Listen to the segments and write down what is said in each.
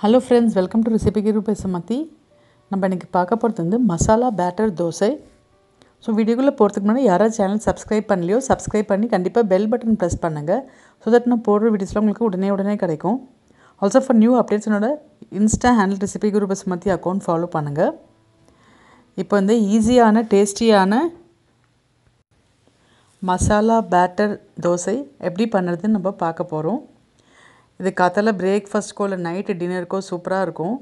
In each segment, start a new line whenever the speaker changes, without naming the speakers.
Hello friends welcome to recipe கிரு மாற்றி நம்ம இன்றைக்கி பார்க்க போகிறது வந்து மசாலா பேட்டர் தோசை ஸோ வீடியோக்குள்ளே போகிறதுக்கு முன்னாடி யாராவது சேனல் சப்ஸ்கிரைப் பண்ணலையோ சப்ஸ்கிரைப் பண்ணி கண்டிப்பாக பெல் பட்டன் ப்ரெஸ் பண்ணுங்கள் ஸோ தட் நான் போடுற வீடியோஸ்லாம் உங்களுக்கு உடனே உடனே கிடைக்கும் also for new updates insta handle recipe guru மாற்றி அக்கௌண்ட் ஃபாலோ பண்ணுங்கள் இப்போ வந்து ஈஸியான டேஸ்டியான மசாலா பேட்டர் தோசை எப்படி பண்ணுறதுன்னு நம்ம பார்க்க போகிறோம் இது காத்தால பிரேக்ஃபாஸ்ட்க்கோ இல்லை நைட்டு டின்னருக்கோ சூப்பராக இருக்கும்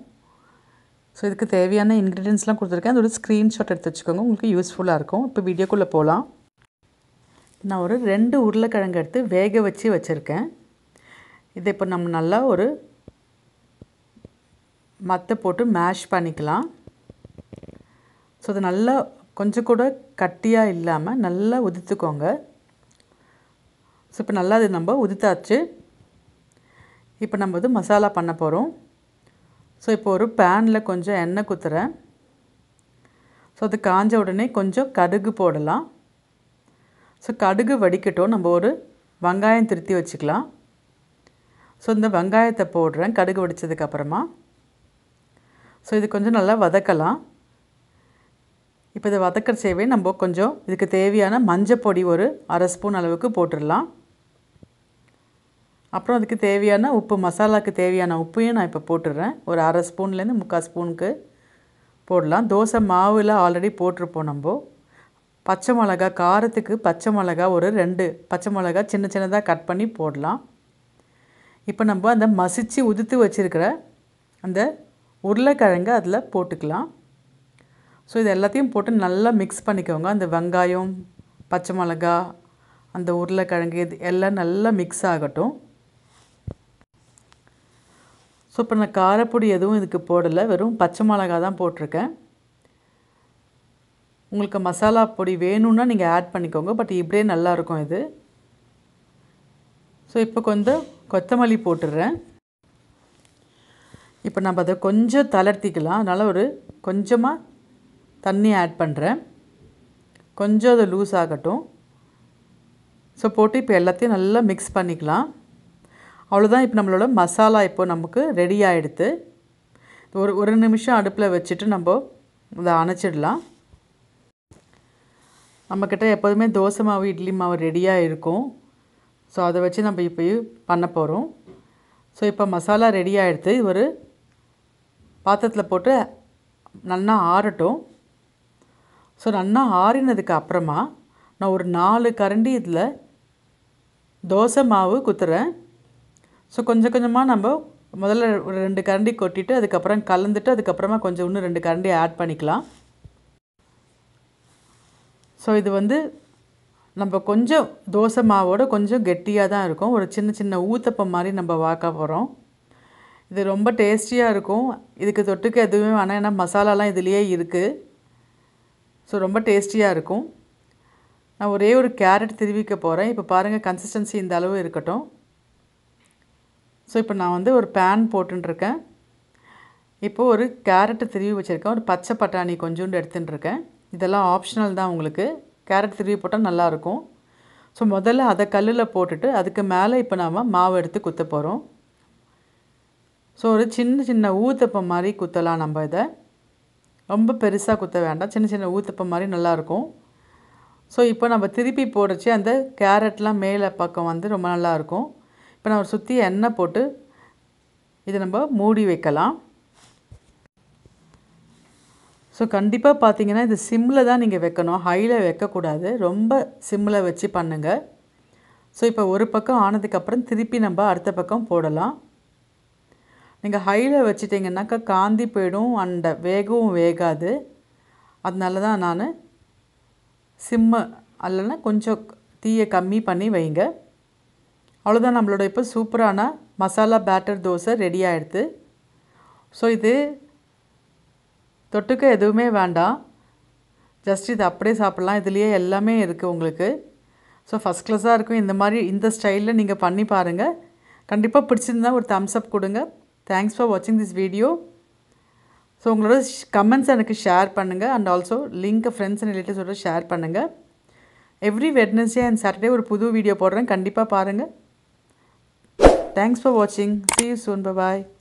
ஸோ இதுக்கு தேவையான இன்க்ரீடியன்ஸ்லாம் கொடுத்துருக்கேன் அதோட ஸ்க்ரீன்ஷாட் எடுத்து வச்சுக்கோங்க உங்களுக்கு யூஸ்ஃபுல்லாக இருக்கும் இப்போ வீடியோக்குள்ளே போகலாம் நான் ஒரு ரெண்டு உருளைக்கிழங்கு எடுத்து வேக வச்சு வச்சுருக்கேன் இதை இப்போ நம்ம நல்லா ஒரு மற்ற போட்டு மேஷ் பண்ணிக்கலாம் ஸோ அது நல்லா கொஞ்சம் கூட கட்டியாக இல்லாமல் நல்லா உதித்துக்கோங்க ஸோ இப்போ நல்லா அது நம்ம உதித்தாச்சு இப்போ நம்ம வந்து மசாலா பண்ண போகிறோம் ஸோ இப்போ ஒரு பேனில் கொஞ்சம் எண்ணெய் குத்துறேன் ஸோ அது காஞ்ச உடனே கொஞ்சம் கடுகு போடலாம் ஸோ கடுகு வடிக்கட்டும் நம்ம ஒரு வெங்காயம் திருத்தி வச்சுக்கலாம் ஸோ இந்த வெங்காயத்தை போடுறேன் கடுகு வடித்ததுக்கப்புறமா ஸோ இது கொஞ்சம் நல்லா வதக்கலாம் இப்போ இதை வதக்கிற சேவை நம்ம கொஞ்சம் இதுக்கு தேவையான மஞ்சள் பொடி ஒரு அரை ஸ்பூன் அளவுக்கு போட்டுடலாம் அப்புறம் அதுக்கு தேவையான உப்பு மசாலாவுக்கு தேவையான உப்பையும் நான் இப்போ போட்டுடுறேன் ஒரு அரை ஸ்பூன்லேருந்து முக்கால் ஸ்பூனுக்கு போடலாம் தோசை மாவில் ஆல்ரெடி போட்டிருப்போம் நம்ம பச்சை மிளகா காரத்துக்கு பச்சை மிளகா ஒரு ரெண்டு பச்சை மிளகா சின்ன சின்னதாக கட் பண்ணி போடலாம் இப்போ நம்ம அந்த மசித்து உதித்து வச்சுருக்கிற அந்த உருளைக்கிழங்கு அதில் போட்டுக்கலாம் ஸோ இது எல்லாத்தையும் போட்டு நல்லா மிக்ஸ் பண்ணிக்கோங்க அந்த வெங்காயம் பச்சை மிளகா அந்த உருளைக்கிழங்கு இது எல்லாம் நல்லா மிக்ஸ் ஆகட்டும் ஸோ இப்போ நான் காரப்பொடி எதுவும் இதுக்கு போடலை வெறும் பச்சை மிளகா தான் போட்டிருக்கேன் உங்களுக்கு மசாலா பொடி வேணும்னா நீங்கள் ஆட் பண்ணிக்கோங்க பட் இப்படியே நல்லாயிருக்கும் இது ஸோ இப்போ கொஞ்சம் கொத்தமல்லி போட்டுடுறேன் இப்போ நம்ம அதை கொஞ்சம் தளர்த்திக்கலாம் அதனால் ஒரு கொஞ்சமாக தண்ணி ஆட் பண்ணுறேன் கொஞ்சம் அது லூஸ் ஆகட்டும் ஸோ போட்டு இப்போ எல்லாத்தையும் நல்லா மிக்ஸ் பண்ணிக்கலாம் அவ்வளோதான் இப்போ நம்மளோட மசாலா இப்போ நமக்கு ரெடி ஆகிடுது ஒரு ஒரு நிமிஷம் அடுப்பில் வச்சுட்டு நம்ம இதை அணைச்சிடலாம் நம்மக்கிட்ட எப்போதுமே தோசை மாவு இட்லி மாவு ரெடியாக இருக்கும் ஸோ அதை வச்சு நம்ம இப்போ பண்ண போகிறோம் ஸோ இப்போ மசாலா ரெடி ஆகிடுது ஒரு பாத்திரத்தில் போட்டு நல்லா ஆறட்டும் ஸோ நல்லா ஆறினதுக்கு அப்புறமா நான் ஒரு நாலு கரண்டி இதில் தோசை மாவு குத்துறேன் ஸோ கொஞ்சம் கொஞ்சமாக நம்ம முதல்ல ஒரு ரெண்டு கரண்டி கொட்டிட்டு அதுக்கப்புறம் கலந்துட்டு அதுக்கப்புறமா கொஞ்சம் இன்னும் ரெண்டு கரண்டி ஆட் பண்ணிக்கலாம் ஸோ இது வந்து நம்ம கொஞ்சம் தோசை மாவோட கொஞ்சம் கெட்டியாக தான் இருக்கும் ஒரு சின்ன சின்ன ஊத்தப்பம் மாதிரி நம்ம வாக்க போகிறோம் இது ரொம்ப டேஸ்டியாக இருக்கும் இதுக்கு தொட்டுக்கு எதுவுமே வேணாம் ஏன்னா மசாலாலாம் இதுலேயே இருக்குது ஸோ ரொம்ப டேஸ்டியாக இருக்கும் நான் ஒரே ஒரு கேரட் திருவிக்க போகிறேன் இப்போ பாருங்கள் கன்சிஸ்டன்சி இந்த அளவு இருக்கட்டும் ஸோ இப்போ நான் வந்து ஒரு பேன் போட்டுருக்கேன் இப்போது ஒரு கேரட்டு திருவி வச்சுருக்கேன் ஒரு பச்சை பட்டாணி கொஞ்சோண்டு எடுத்துட்டுருக்கேன் இதெல்லாம் ஆப்ஷனல் தான் உங்களுக்கு கேரட் திருவி போட்டால் நல்லாயிருக்கும் ஸோ முதல்ல அதை கல்லில் போட்டுட்டு அதுக்கு மேலே இப்போ நாம் மாவு எடுத்து குத்த போகிறோம் ஸோ ஒரு சின்ன சின்ன ஊத்தப்பம் மாதிரி குத்தலாம் நம்ம இதை ரொம்ப பெருசாக குத்த வேண்டாம் சின்ன சின்ன ஊத்தப்பம் மாதிரி நல்லாயிருக்கும் ஸோ இப்போ நம்ம திருப்பி போடுறச்சு அந்த கேரட்லாம் மேலே பக்கம் வந்து ரொம்ப நல்லாயிருக்கும் இப்போ நான் ஒரு சுற்றி எண்ணெய் போட்டு இதை நம்ம மூடி வைக்கலாம் ஸோ கண்டிப்பாக பார்த்தீங்கன்னா இது சிம்மில் தான் நீங்கள் வைக்கணும் ஹையில் வைக்கக்கூடாது ரொம்ப சிம்மில் வச்சு பண்ணுங்கள் ஸோ இப்போ ஒரு பக்கம் ஆனதுக்கப்புறம் திருப்பி நம்ம அடுத்த பக்கம் போடலாம் நீங்கள் ஹையில் வச்சிட்டிங்கனாக்கா காந்தி போயிடும் அண்ட வேகவும் வேகாது அதனால தான் நான் சிம்மு அல்லனா கொஞ்சம் தீயை கம்மி பண்ணி வைங்க அவ்வளோதான் நம்மளோட இப்போ சூப்பரான மசாலா பேட்டர் தோசை ரெடி ஆகிடுது ஸோ இது தொட்டுக்க எதுவுமே வேண்டாம் ஜஸ்ட் இது அப்படியே சாப்பிட்லாம் இதுலேயே எல்லாமே இருக்குது உங்களுக்கு ஸோ ஃபஸ்ட் கிளாஸாக இருக்கும் இந்த மாதிரி இந்த ஸ்டைலில் நீங்கள் பண்ணி பாருங்கள் கண்டிப்பாக பிடிச்சிருந்தா ஒரு தம்ஸ் அப் கொடுங்க தேங்க்ஸ் ஃபார் வாட்சிங் திஸ் வீடியோ ஸோ உங்களோட கமெண்ட்ஸ் எனக்கு ஷேர் பண்ணுங்கள் அண்ட் ஆல்சோ லிங்க்கை ஃப்ரெண்ட்ஸ் அண்ட் ரிலேட்டிவ்ஸோட ஷேர் பண்ணுங்கள் எவ்ரி வெட்னஸ்டே அண்ட் சாட்டர்டே ஒரு புது வீடியோ போடுறேன் கண்டிப்பாக பாருங்கள் Thanks for watching. See you soon. Bye bye.